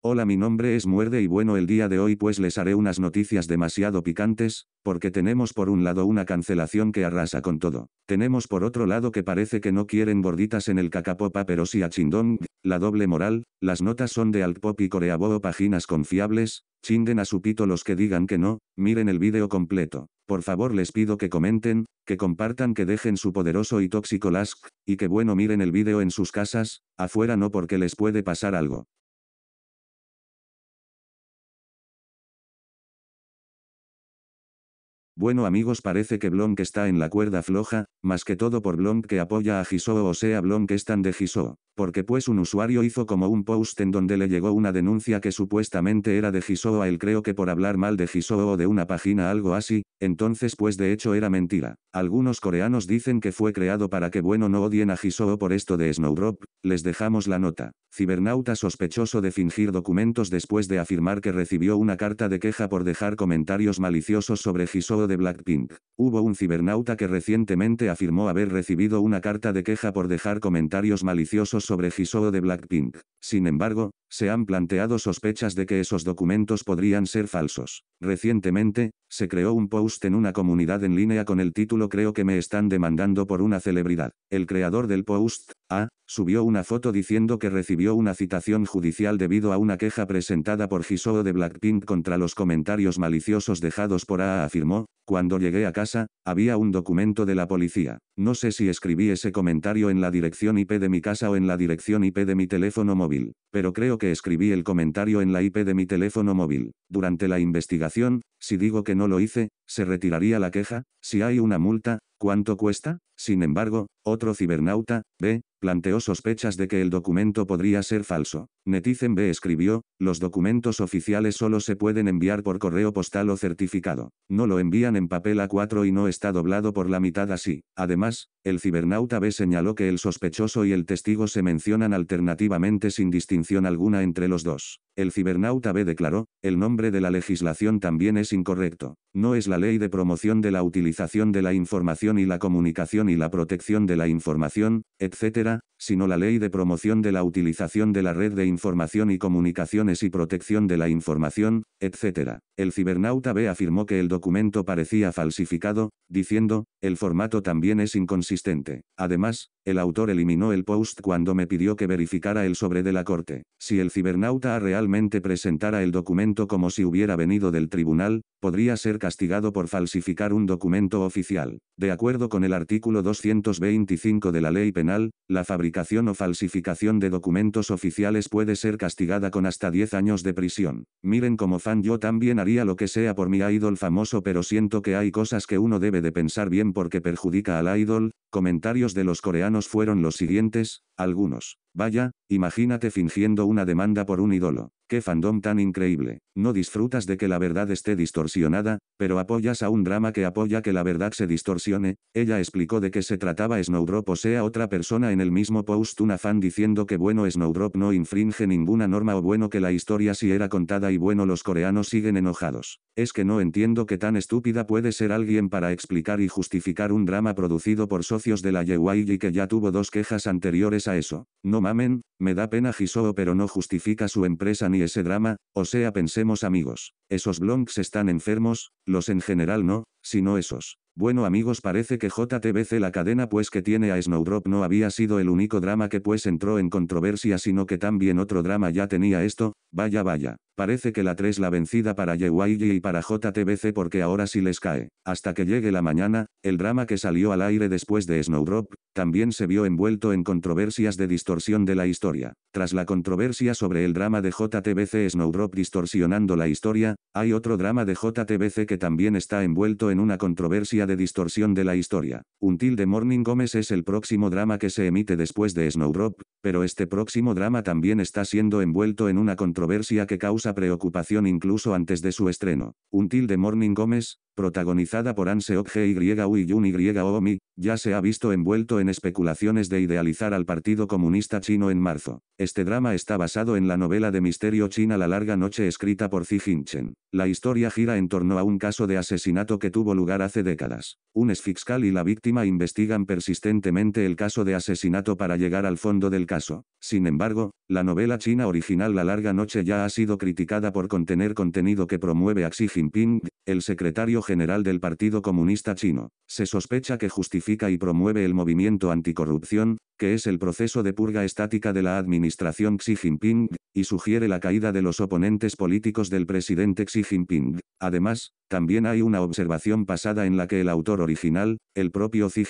Hola mi nombre es Muerde y bueno el día de hoy pues les haré unas noticias demasiado picantes, porque tenemos por un lado una cancelación que arrasa con todo, tenemos por otro lado que parece que no quieren gorditas en el cacapopa pero si a Chindong, la doble moral, las notas son de Altpop y Coreabo páginas confiables, chinden a su pito los que digan que no, miren el vídeo completo. Por favor les pido que comenten, que compartan, que dejen su poderoso y tóxico lask, y que bueno miren el vídeo en sus casas, afuera no porque les puede pasar algo. Bueno amigos parece que Blonk está en la cuerda floja, más que todo por Blonk que apoya a Jisoo o sea Blonk es tan de Jisoo porque pues un usuario hizo como un post en donde le llegó una denuncia que supuestamente era de Jisoo a él creo que por hablar mal de Jisoo o de una página algo así, entonces pues de hecho era mentira. Algunos coreanos dicen que fue creado para que bueno no odien a Jisoo por esto de Snowdrop, les dejamos la nota. Cibernauta sospechoso de fingir documentos después de afirmar que recibió una carta de queja por dejar comentarios maliciosos sobre Jisoo de Blackpink. Hubo un cibernauta que recientemente afirmó haber recibido una carta de queja por dejar comentarios maliciosos sobre Jisoo de Blackpink. Sin embargo, se han planteado sospechas de que esos documentos podrían ser falsos. Recientemente, se creó un post en una comunidad en línea con el título Creo que me están demandando por una celebridad. El creador del post, A, subió una foto diciendo que recibió una citación judicial debido a una queja presentada por Jisoo de Blackpink contra los comentarios maliciosos dejados por A, afirmó, cuando llegué a casa, había un documento de la policía. No sé si escribí ese comentario en la dirección IP de mi casa o en la dirección IP de mi teléfono móvil pero creo que escribí el comentario en la IP de mi teléfono móvil. Durante la investigación, si digo que no lo hice, ¿se retiraría la queja? Si hay una multa, ¿Cuánto cuesta? Sin embargo, otro cibernauta, B, planteó sospechas de que el documento podría ser falso. Netizen B escribió, los documentos oficiales solo se pueden enviar por correo postal o certificado. No lo envían en papel A4 y no está doblado por la mitad así. Además, el cibernauta B señaló que el sospechoso y el testigo se mencionan alternativamente sin distinción alguna entre los dos. El cibernauta B declaró, el nombre de la legislación también es incorrecto. No es la ley de promoción de la utilización de la información y la comunicación y la protección de la información, etc., sino la ley de promoción de la utilización de la red de información y comunicaciones y protección de la información, etc. El cibernauta B afirmó que el documento parecía falsificado, diciendo, el formato también es inconsistente. Además, el autor eliminó el post cuando me pidió que verificara el sobre de la corte. Si el cibernauta A realmente presentara el documento como si hubiera venido del tribunal, podría ser castigado por falsificar un documento oficial. De acuerdo con el artículo 225 de la ley penal, la fabricación o falsificación de documentos oficiales puede ser castigada con hasta 10 años de prisión. Miren como fan yo también haría lo que sea por mi idol famoso pero siento que hay cosas que uno debe de pensar bien porque perjudica al idol, comentarios de los coreanos fueron los siguientes, algunos. Vaya, imagínate fingiendo una demanda por un ídolo. Qué fandom tan increíble. No disfrutas de que la verdad esté distorsionada, pero apoyas a un drama que apoya que la verdad se distorsione. Ella explicó de qué se trataba Snowdrop o sea otra persona en el mismo post una fan diciendo que bueno Snowdrop no infringe ninguna norma o bueno que la historia si sí era contada y bueno los coreanos siguen enojados. Es que no entiendo que tan estúpida puede ser alguien para explicar y justificar un drama producido por socios de la y que ya tuvo dos quejas anteriores a eso. No mamen, me da pena Jisoo pero no justifica su empresa ni ese drama, o sea pensemos amigos, esos blonks están enfermos, los en general no, sino esos. Bueno amigos parece que JTBC la cadena pues que tiene a Snowdrop no había sido el único drama que pues entró en controversia sino que también otro drama ya tenía esto, vaya vaya. Parece que la 3 la vencida para YYG y para JTBC porque ahora sí les cae. Hasta que llegue la mañana, el drama que salió al aire después de Snowdrop, también se vio envuelto en controversias de distorsión de la historia. Tras la controversia sobre el drama de JTBC Snowdrop distorsionando la historia, hay otro drama de JTBC que también está envuelto en una controversia de distorsión de la historia. Until the Morning Gómez es el próximo drama que se emite después de Snowdrop, pero este próximo drama también está siendo envuelto en una controversia que causa preocupación incluso antes de su estreno. Until the Morning Gómez, protagonizada por seok G.Y.U. y Yun oh Mi, ya se ha visto envuelto en especulaciones de idealizar al Partido Comunista Chino en marzo. Este drama está basado en la novela de misterio china La larga noche escrita por Xi Jinchen. La historia gira en torno a un caso de asesinato que tuvo lugar hace décadas. Un exfiscal y la víctima investigan persistentemente el caso de asesinato para llegar al fondo del caso. Sin embargo, la novela china original La larga noche ya ha sido criticada por contener contenido que promueve a Xi Jinping, el secretario general del Partido Comunista Chino. Se sospecha que justifica y promueve el movimiento anticorrupción, que es el proceso de purga estática de la administración Xi Jinping, y sugiere la caída de los oponentes políticos del presidente Xi Jinping. Además, también hay una observación pasada en la que el autor original, el propio Xi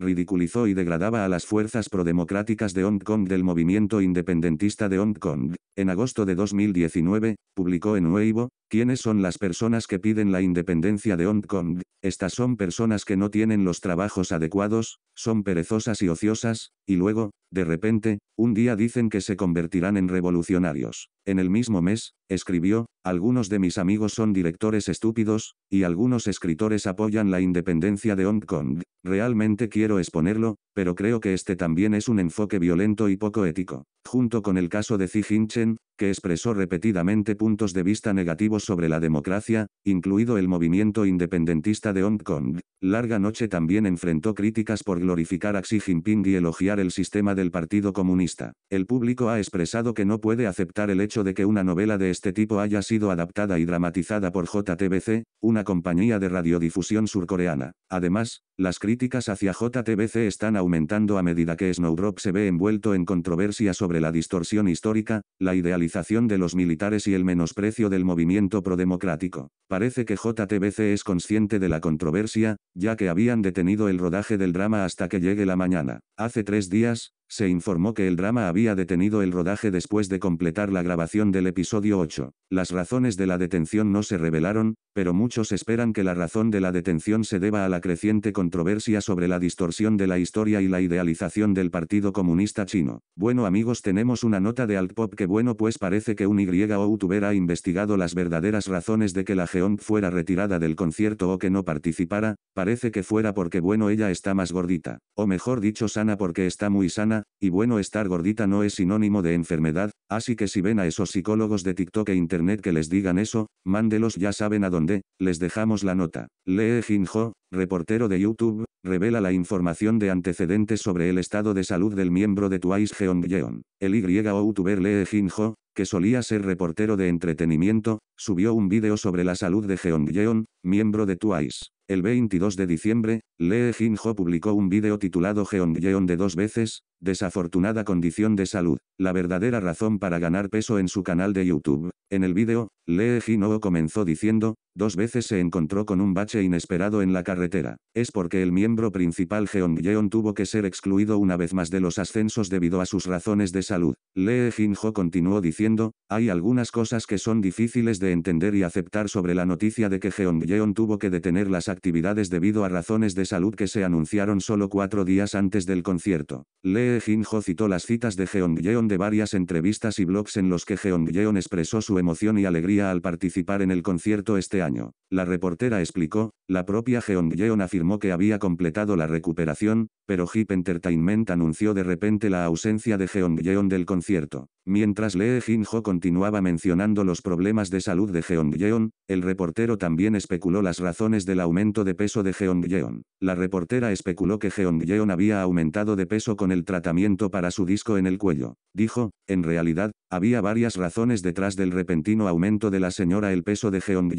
ridiculizó y degradaba a las fuerzas prodemocráticas de Hong Kong del movimiento independentista de Hong Kong. En agosto de 2019, publicó en Weibo, ¿Quiénes son las personas que piden la independencia de Hong Kong? Estas son personas que no tienen los trabajos adecuados, son perezosas y ociosas, y luego, de repente, un día dicen que se convertirán en revolucionarios. En el mismo mes, escribió, algunos de mis amigos son directores estúpidos, y algunos escritores apoyan la independencia de Hong Kong. Realmente quiero exponerlo, pero creo que este también es un enfoque violento y poco ético. Junto con el caso de Xi Jinping, que expresó repetidamente puntos de vista negativos sobre la democracia, incluido el movimiento independentista de Hong Kong, Larga Noche también enfrentó críticas por glorificar a Xi Jinping y elogiar el sistema del Partido Comunista. El público ha expresado que no puede aceptar el hecho de que una novela de este tipo haya sido adaptada y dramatizada por JTBC, una compañía de radiodifusión surcoreana. Además, las críticas hacia JTBC están aumentando a medida que Snowdrop se ve envuelto en controversia sobre la distorsión histórica, la idealización de los militares y el menosprecio del movimiento prodemocrático. Parece que JTBC es consciente de la controversia, ya que habían detenido el rodaje del drama hasta que llegue la mañana. Hace tres días, se informó que el drama había detenido el rodaje después de completar la grabación del episodio 8. Las razones de la detención no se revelaron, pero muchos esperan que la razón de la detención se deba a la creciente controversia sobre la distorsión de la historia y la idealización del Partido Comunista Chino. Bueno amigos tenemos una nota de alt pop que bueno pues parece que un Youtuber ha investigado las verdaderas razones de que la Geon fuera retirada del concierto o que no participara, parece que fuera porque bueno ella está más gordita, o mejor dicho sana porque está muy sana, y bueno estar gordita no es sinónimo de enfermedad, así que si ven a esos psicólogos de TikTok e Internet que les digan eso, mándelos ya saben a dónde, les dejamos la nota. Lee Ho, reportero de YouTube, revela la información de antecedentes sobre el estado de salud del miembro de Twice Geon El youtuber Lee Ho, que solía ser reportero de entretenimiento, subió un vídeo sobre la salud de Geon miembro de Twice. El 22 de diciembre, Lee Ho publicó un vídeo titulado Geon de dos veces, Desafortunada condición de salud. La verdadera razón para ganar peso en su canal de YouTube. En el vídeo, Lee Ho comenzó diciendo, dos veces se encontró con un bache inesperado en la carretera. Es porque el miembro principal Jeong tuvo que ser excluido una vez más de los ascensos debido a sus razones de salud. Lee Ho continuó diciendo, hay algunas cosas que son difíciles de entender y aceptar sobre la noticia de que Jeong tuvo que detener las actividades debido a razones de salud que se anunciaron solo cuatro días antes del concierto. Lee Jin-ho citó las citas de jeon de varias entrevistas y blogs en los que jeong expresó su emoción y alegría al participar en el concierto este año. La reportera explicó, la propia jeon afirmó que había completado la recuperación, pero Hip Entertainment anunció de repente la ausencia de jeon del concierto. Mientras Lee Jin-ho continuaba mencionando los problemas de salud de geon el reportero también especuló las razones del aumento de peso de geon La reportera especuló que geon había aumentado de peso con el tratamiento para su disco en el cuello. Dijo, en realidad, había varias razones detrás del repentino aumento de la señora el peso de geon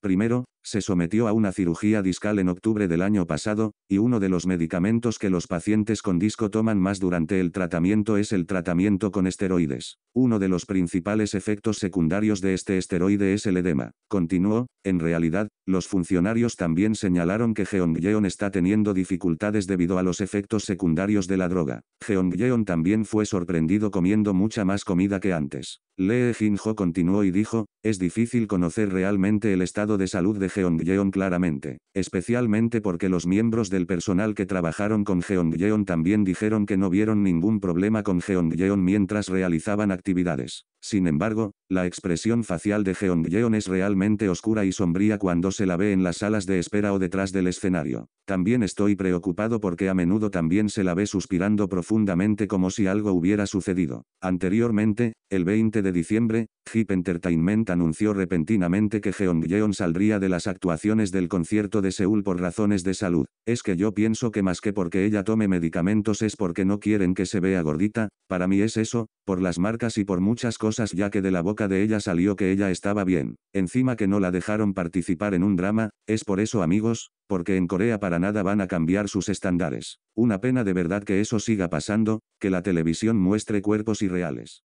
Primero, se sometió a una cirugía discal en octubre del año pasado, y uno de los medicamentos que los pacientes con disco toman más durante el tratamiento es el tratamiento con esteroides. Uno de los principales efectos secundarios de este esteroide es el edema. Continuó, en realidad, los funcionarios también señalaron que geon está teniendo dificultades debido a los efectos secundarios de la droga. geon también fue sorprendido comiendo mucha más comida que antes. Lee Jin-ho continuó y dijo, es difícil conocer realmente el estado de salud de geon claramente, especialmente porque los miembros del personal que trabajaron con geon también dijeron que no vieron ningún problema con geon mientras realizaban actividades actividades. Sin embargo, la expresión facial de jeon es realmente oscura y sombría cuando se la ve en las salas de espera o detrás del escenario. También estoy preocupado porque a menudo también se la ve suspirando profundamente como si algo hubiera sucedido. Anteriormente, el 20 de diciembre, Hip Entertainment anunció repentinamente que jeon saldría de las actuaciones del concierto de Seúl por razones de salud. Es que yo pienso que más que porque ella tome medicamentos es porque no quieren que se vea gordita, para mí es eso, por las marcas y por muchas cosas ya que de la boca de ella salió que ella estaba bien, encima que no la dejaron participar en un drama, es por eso amigos, porque en Corea para nada van a cambiar sus estándares. Una pena de verdad que eso siga pasando, que la televisión muestre cuerpos irreales.